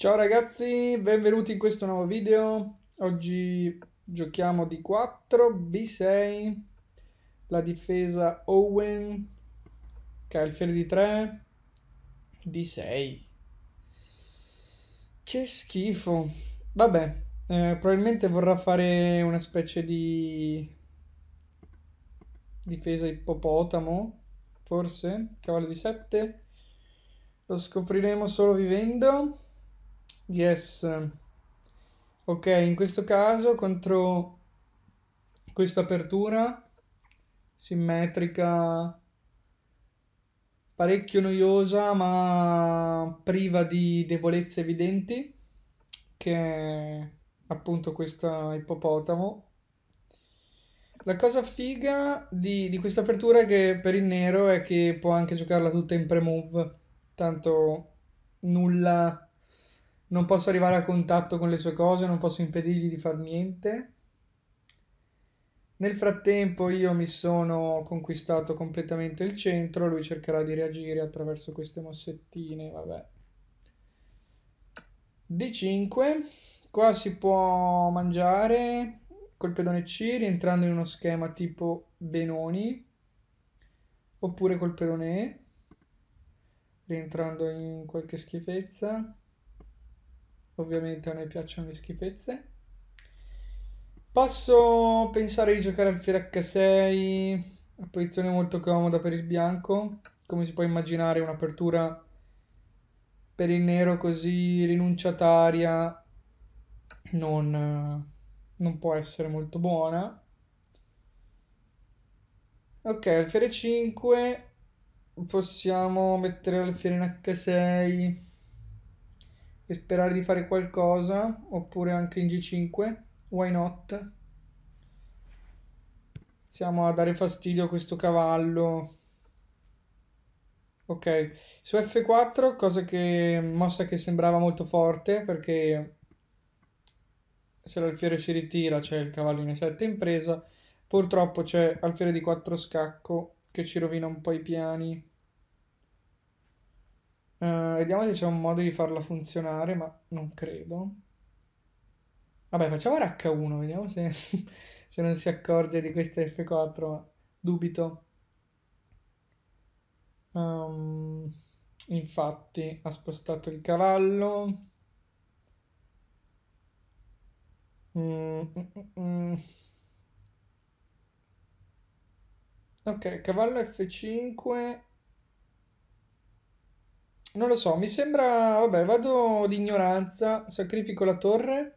Ciao ragazzi, benvenuti in questo nuovo video. Oggi giochiamo d 4 B6, la difesa Owen, Calfieri di 3, D6. Che schifo. Vabbè, eh, probabilmente vorrà fare una specie di difesa ippopotamo, forse, cavallo di 7. Lo scopriremo solo vivendo. Yes. Ok, in questo caso contro questa apertura simmetrica parecchio noiosa ma priva di debolezze evidenti che è appunto questa ippopotamo la cosa figa di, di questa apertura è che per il nero è che può anche giocarla tutta in pre-move tanto nulla non posso arrivare a contatto con le sue cose, non posso impedirgli di far niente. Nel frattempo io mi sono conquistato completamente il centro, lui cercherà di reagire attraverso queste mossettine, vabbè. D5, qua si può mangiare col pedone C rientrando in uno schema tipo Benoni, oppure col pedone E rientrando in qualche schifezza ovviamente a noi piacciono le schifezze. Posso pensare di giocare al Fiera H6, una posizione molto comoda per il bianco, come si può immaginare un'apertura per il nero così rinunciataria non, non può essere molto buona. Ok, alfiere 5 possiamo mettere alfiere in H6 e sperare di fare qualcosa, oppure anche in G5, why not? Iniziamo a dare fastidio a questo cavallo. Ok, su F4, cosa che mossa che sembrava molto forte perché se l'alfiere si ritira c'è il cavallo in E7 in presa, purtroppo c'è alfiere di 4 scacco che ci rovina un po' i piani. Eh, vediamo se c'è un modo di farla funzionare, ma non credo. Vabbè, facciamo RH1, vediamo se, se non si accorge di questa F4, ma dubito. Um, infatti, ha spostato il cavallo. Mm, mm, mm. mm. Ok, cavallo F5 non lo so, mi sembra... Vabbè, vado d'ignoranza, sacrifico la torre,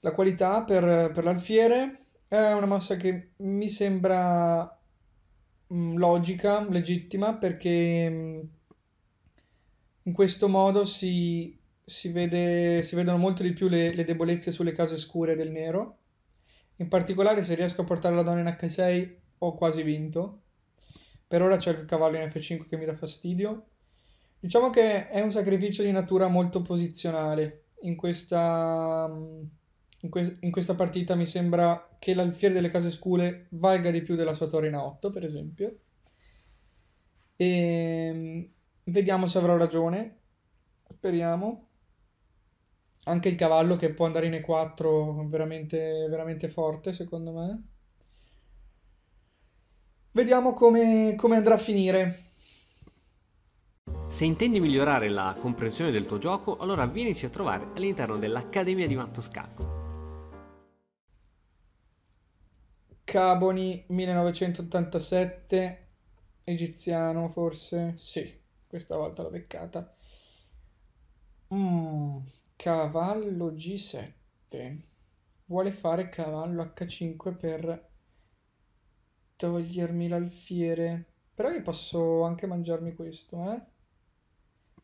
la qualità per, per l'alfiere. È una mossa che mi sembra mm, logica, legittima, perché mm, in questo modo si, si, vede, si, vedono molto di più le, le debolezze sulle case scure del nero. In particolare se riesco a portare la donna in H6 ho quasi vinto. Per ora c'è il cavallo in F5 che mi dà fastidio. Diciamo che è un sacrificio di natura molto posizionale. In questa, mm, in que- in questa partita mi sembra che l'alfiere delle case scule valga di più della sua Torina 8, per esempio. E ehm, vediamo se avrò ragione. Speriamo. Anche il cavallo che può andare in E4 veramente, veramente forte, secondo me. Vediamo come, come andrà a finire. Se intendi migliorare la comprensione del tuo gioco, allora vienici a trovare all'interno dell'Accademia di Matto Scacco. Caboni 1987, egiziano forse? Sì, questa volta l'ho beccata. Mm, cavallo G7. Vuole fare cavallo H5 per togliermi l'alfiere. Però io posso anche mangiarmi questo, eh?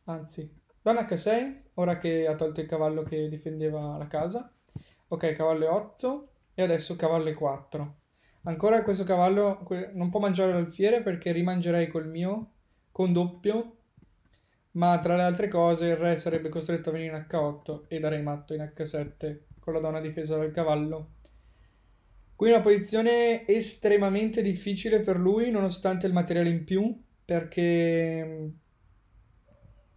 Anzi, donna H6, ora che ha tolto il cavallo che difendeva la casa. Ok, cavallo E8 e adesso cavallo E4. Ancora questo cavallo non può mangiare l'alfiere perché rimangerei col mio con doppio, ma tra le altre cose il re sarebbe costretto a venire in H8 e darei matto in H7 con la donna difesa dal cavallo. Qui una posizione estremamente difficile per lui nonostante il materiale in più perché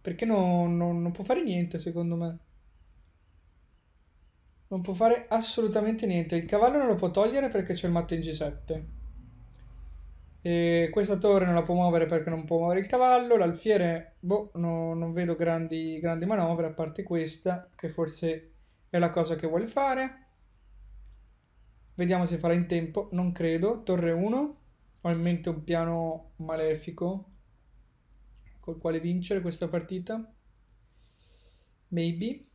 perché no, no, non può fare niente, secondo me. Non può fare assolutamente niente. Il cavallo non lo può togliere perché c'è il matto in G7. E questa torre non la può muovere perché non può muovere il cavallo. L'alfiere, boh, no, non vedo grandi, grandi manovre, a parte questa, che forse è la cosa che vuole fare. Vediamo se farà in tempo. Non credo. Torre 1. Ho in mente un piano malefico col quale vincere questa partita. Maybe.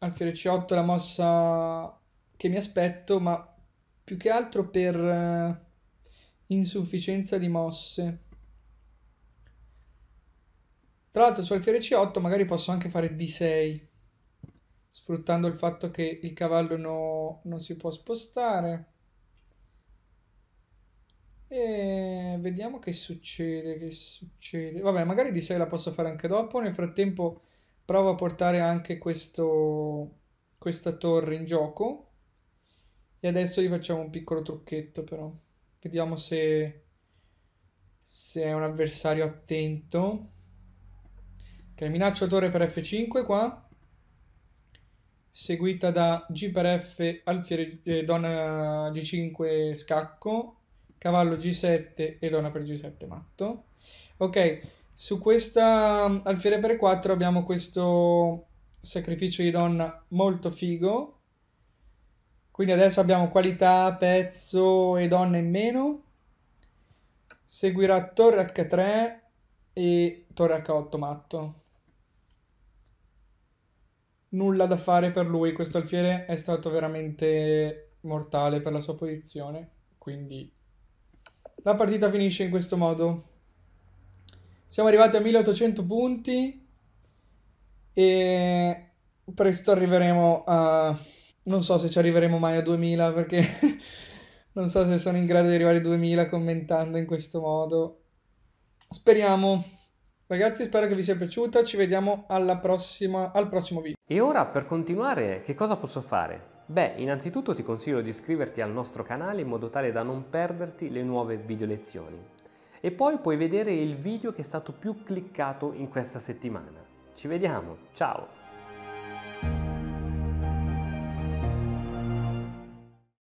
Alfiere C8 è la mossa che mi aspetto, ma più che altro per eh, insufficienza di mosse. Tra l'altro su alfiere C8 magari posso anche fare D6, sfruttando il fatto che il cavallo no, non si può spostare. E vediamo che succede, che succede. Vabbè, magari di 6 la posso fare anche dopo. Nel frattempo provo a portare anche questo, questa torre in gioco. E adesso gli facciamo un piccolo trucchetto però. Vediamo se, se è un avversario attento. Ok, minaccio torre per F5 qua. Seguita da G per F, alfiere, eh, donna G5 scacco cavallo g7 e donna per g7 matto. Ok, su questa mm, alfiere per 4 abbiamo questo sacrificio di donna molto figo. Quindi adesso abbiamo qualità, pezzo e donna in meno. Seguirà torre h3 e torre h8 matto. Nulla da fare per lui, questo alfiere è stato veramente mortale per la sua posizione, quindi la partita finisce in questo modo. Siamo arrivati a 1800 punti e presto arriveremo a... Non so se ci arriveremo mai a 2000 perché non so se sono in grado di arrivare a 2000 commentando in questo modo. Speriamo. Ragazzi, spero che vi sia piaciuta. Ci vediamo alla prossima, al prossimo video. E ora, per continuare, che cosa posso fare? Beh, innanzitutto ti consiglio di iscriverti al nostro canale in modo tale da non perderti le nuove video lezioni. E poi puoi vedere il video che è stato più cliccato in questa settimana. Ci vediamo, ciao!